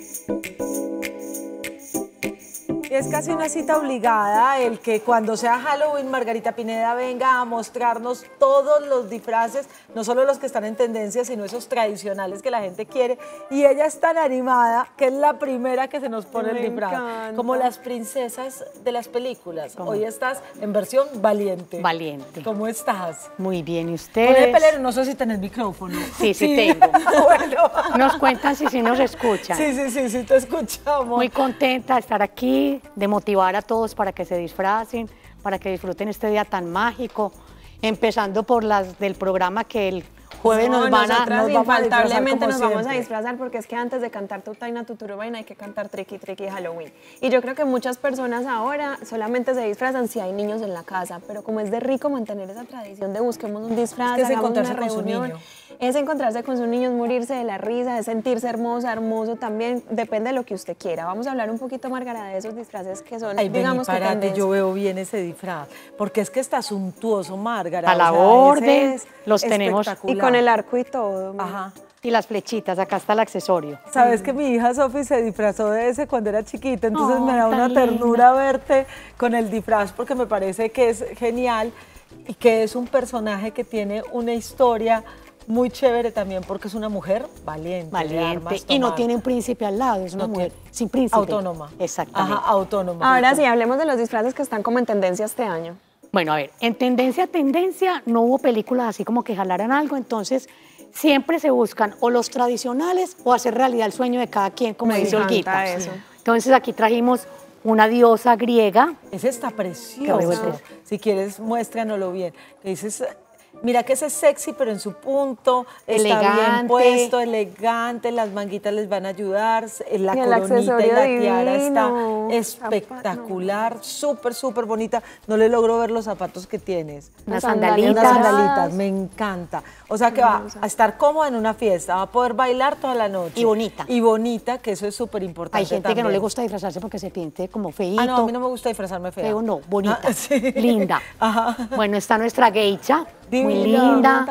Thank you. Es casi una cita obligada el que cuando sea Halloween Margarita Pineda venga a mostrarnos todos los disfraces, no solo los que están en tendencia, sino esos tradicionales que la gente quiere. Y ella es tan animada que es la primera que se nos pone el disfraz. Como las princesas de las películas. Hoy estás en versión valiente. Valiente. ¿Cómo estás? Muy bien, ¿y usted? pelero, no sé si tenés micrófono. Sí, sí, tengo. bueno. Nos cuentas y si nos escuchan. Sí, sí, sí, sí, te escuchamos. Muy contenta de estar aquí de motivar a todos para que se disfracen, para que disfruten este día tan mágico, empezando por las del programa que el jueves nos van a. Nos infaltablemente nos vamos a disfrazar porque es que antes de cantar tu taina tu Tuturubaina hay que cantar Triqui Triqui Halloween. Y yo creo que muchas personas ahora solamente se disfrazan si hay niños en la casa, pero como es de rico mantener esa tradición de busquemos un disfraz, es encontrarse con su niño. Es encontrarse con su niño, es morirse de la risa, es sentirse hermosa, hermoso también, depende de lo que usted quiera. Vamos a hablar un poquito, Margarita, de esos disfraces que son, Ay, digamos vení, yo veo bien ese disfraz, porque es que está suntuoso, Margarita. A la orden, los tenemos. Y con el arco y todo. Ajá. Y las flechitas, acá está el accesorio. Sabes mm. que mi hija Sofi se disfrazó de ese cuando era chiquita, entonces me da una ternura verte con el disfraz porque me parece que es genial y que es un personaje que tiene una historia muy chévere también porque es una mujer valiente. Valiente. y no tiene un príncipe al lado, es una mujer sin príncipe. Autónoma. Exactamente. autónoma. Ahora sí, hablemos de los disfraces que están como en tendencia este año. Bueno, a ver, en tendencia a tendencia no hubo películas así como que jalaran algo, entonces siempre se buscan o los tradicionales o hacer realidad el sueño de cada quien, como dice Olguita. Entonces aquí trajimos una diosa griega. Es esta preciosa. Si quieres, muéstranoslo bien. Dices mira que ese es sexy, pero en su punto, elegante. está bien puesto, elegante, las manguitas les van a ayudar, eh, la coronita y la tiara está espectacular, súper, súper bonita. No le logro ver los zapatos que tienes. Las sandalitas. las sandalitas, me encanta. O sea que va a estar cómoda en una fiesta, va a poder bailar toda la noche. Y bonita. Y bonita, que eso es súper importante Hay gente que no le gusta disfrazarse porque se siente como ah, feíto. a mí no me gusta disfrazarme feo. Feo no, ah, bonita, linda. Bueno, está nuestra geisha muy linda.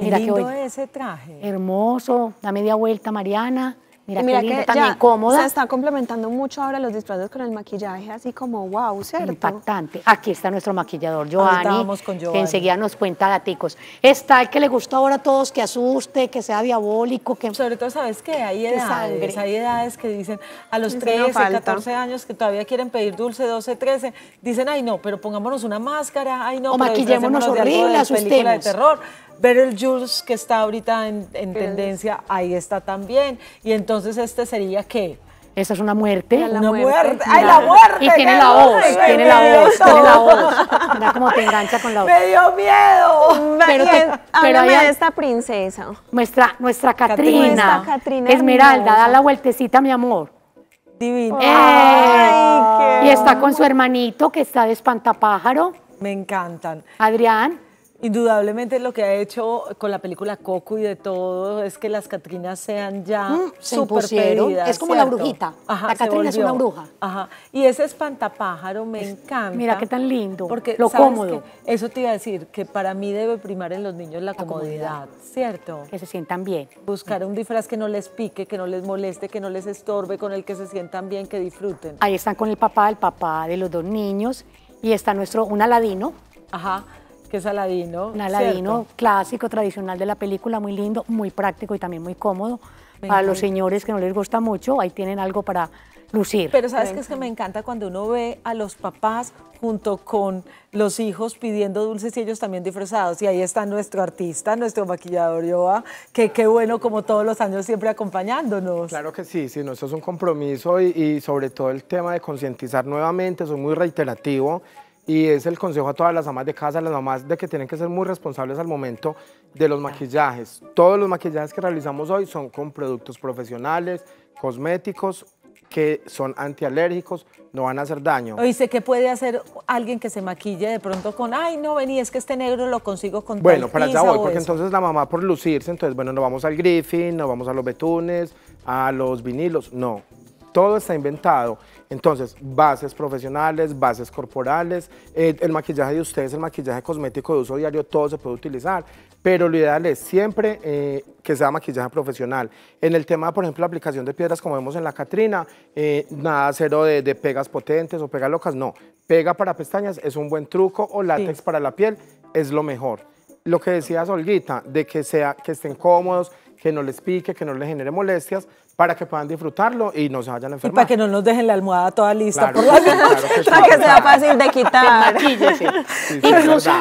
Mira qué lindo ese traje. Hermoso, da media vuelta Mariana. Mira, qué que tan cómoda. Se está complementando mucho ahora los disfraces con el maquillaje, así como wow, ¿cierto? Impactante. Aquí está nuestro maquillador, Giovanni, que enseguida nos cuenta gaticos. Está el que le gusta ahora a todos, que asuste, que sea diabólico. que Sobre todo, ¿sabes qué? Hay edades, hay edades que dicen a los 13, 14 años que todavía quieren pedir dulce, 12, 13, dicen, ay no, pero pongámonos una máscara, ay no. O maquillémonos horrible, asustemos. De terror el Jules, que está ahorita en, tendencia, ahí está también. Y entonces este sería qué? Esa es una muerte. Ah, la una muerte. ¡Ay, la muerte! Y tiene la voz, tiene la voz, tiene la voz. Mira cómo te engancha con la voz. ¡Me dio miedo! Pero, te, pero Háblame de esta princesa. Nuestra, nuestra Catrina. Esmeralda, da la vueltecita, mi amor. Divina. Eh, Ay, qué y está con su hermanito que está de espantapájaro. Me encantan. Adrián. Indudablemente lo que ha hecho con la película Coco y de todo es que las Catrinas sean ya mm, Es como la brujita. la Catrina es una bruja. Ajá. Y ese espantapájaro me encanta. Mira qué tan lindo. lo cómodo. Eso te iba a decir que para mí debe primar en los niños la, comodidad, ¿cierto? Que se sientan bien. Buscar un disfraz que no les pique, que no les moleste, que no les estorbe, con el que se sientan bien, que disfruten. Ahí están con el papá, el papá de los dos niños y está nuestro un aladino. Ajá que es Aladino. Un Aladino clásico, tradicional de la película, muy lindo, muy práctico y también muy cómodo. Para los señores que no les gusta mucho, ahí tienen algo para lucir. Pero sabes que es que me encanta cuando uno ve a los papás junto con los hijos pidiendo dulces y ellos también disfrazados. Y ahí está nuestro artista, nuestro maquillador Yoa, que qué bueno como todos los años siempre acompañándonos. Claro que sí, sí, no, es un compromiso y, y sobre todo el tema de concientizar nuevamente, es muy reiterativo y es el consejo a todas las amas de casa, las mamás, de que tienen que ser muy responsables al momento de los maquillajes. Todos los maquillajes que realizamos hoy son con productos profesionales, cosméticos, que son antialérgicos, no van a hacer daño. Dice, ¿qué puede hacer alguien que se maquille de pronto con, ay, no, vení, es que este negro lo consigo con Bueno, para allá voy, porque entonces la mamá por lucirse, entonces, bueno, no vamos al Griffin, no vamos a los betunes, a los vinilos, no todo está inventado. Entonces, bases profesionales, bases corporales, eh, el maquillaje de ustedes, el maquillaje cosmético de uso diario, todo se puede utilizar, pero lo ideal es siempre eh, que sea maquillaje profesional. En el tema, por ejemplo, la aplicación de piedras, como vemos en la Catrina, eh, nada cero de, pegas potentes o pegas locas, no. Pega para pestañas es un buen truco o látex para la piel es lo mejor. Lo que decías, Olguita, de que, sea, que estén cómodos, que no les pique, que no les genere molestias, para que puedan disfrutarlo y no se vayan a enfermar. Y para que no nos dejen la almohada toda lista por la para que sea fácil de quitar. Sí, Incluso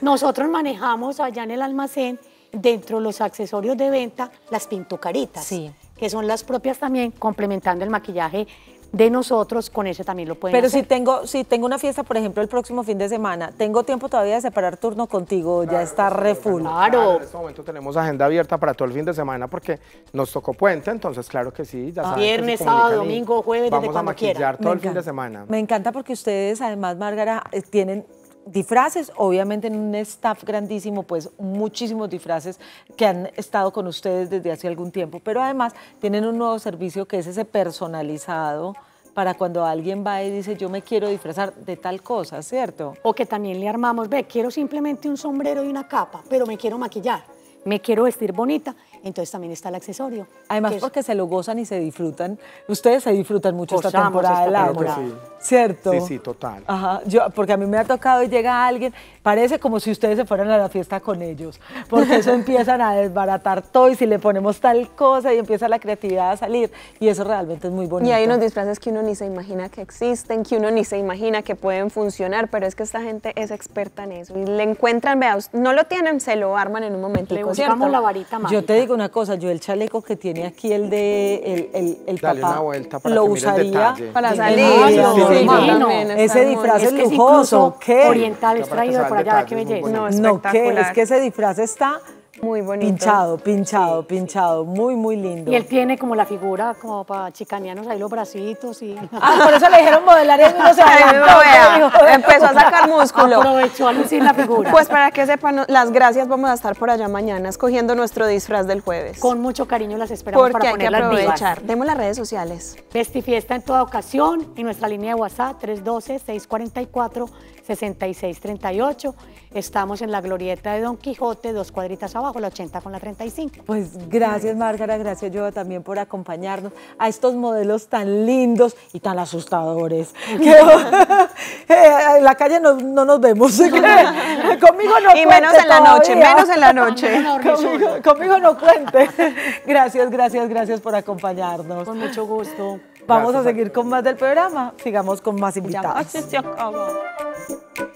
nosotros manejamos allá en el almacén, dentro de los accesorios de venta, las pintucaritas, que son las propias también, complementando el maquillaje de nosotros, con ese también lo pueden Pero hacer. si tengo, si tengo una fiesta, por ejemplo, el próximo fin de semana, ¿tengo tiempo todavía de separar turno contigo? ya está pues, re Claro. En este momento tenemos agenda abierta para todo el fin de semana porque nos tocó puente, entonces claro que sí. viernes, sábado, domingo, jueves, vamos a maquillar todo el fin de semana. Me encanta porque ustedes, además, Márgara, eh, tienen disfraces, obviamente en un staff grandísimo, pues muchísimos disfraces que han estado con ustedes desde hace algún tiempo, pero además tienen un nuevo servicio que es ese personalizado para cuando alguien va y dice yo me quiero disfrazar de tal cosa, ¿cierto? O que también le armamos, ve, quiero simplemente un sombrero y una capa, pero me quiero maquillar, me quiero vestir bonita entonces también está el accesorio. Además, porque se lo gozan y se disfrutan. Ustedes se disfrutan mucho esta temporada del agua. Sí. ¿Cierto? Sí, sí, total. yo, porque a mí me ha tocado y llega alguien, parece como si ustedes se fueran a la fiesta con ellos, porque eso empiezan a desbaratar todo y si le ponemos tal cosa y empieza la creatividad a salir. Y eso realmente es muy bonito. Y hay unos disfraces que uno ni se imagina que existen, que uno ni se imagina que pueden funcionar, pero es que esta gente es experta en eso. Y le encuentran, vea, no lo tienen, se lo arman en un momento. Le buscamos la varita mágica. Yo te digo una cosa, yo el chaleco que tiene aquí, el de el, el, papá, lo usaría para salir. Ese disfraz es, lujoso. ¿Qué? Oriental extraído traído por allá, qué belleza. No, no, ¿qué? Es que ese disfraz está muy bonito. Pinchado, pinchado, pinchado. Muy, muy lindo. Y él tiene como la figura como para chicanianos ahí los bracitos y... Ah, por eso le dijeron modelar y no se empezó a sacar músculo. Aprovechó a lucir la figura. Pues para que sepan, las gracias vamos a estar por allá mañana escogiendo nuestro disfraz del jueves. Con mucho cariño las esperamos para poner las aprovechar. Demos las redes sociales. Festifiesta en toda ocasión, en nuestra línea de WhatsApp 312 644 6638. Estamos en la glorieta de Don Quijote, dos cuadritas abajo, la 80 con la 35. Pues gracias, Márgara, gracias, yo también por acompañarnos a estos modelos tan lindos y tan asustadores. en eh, la calle no, nos vemos. conmigo no Y menos en la noche, menos en la noche. conmigo, conmigo no cuente. Gracias, gracias, gracias por acompañarnos. Con mucho gusto. Vamos a seguir con más del programa. Sigamos con más invitados.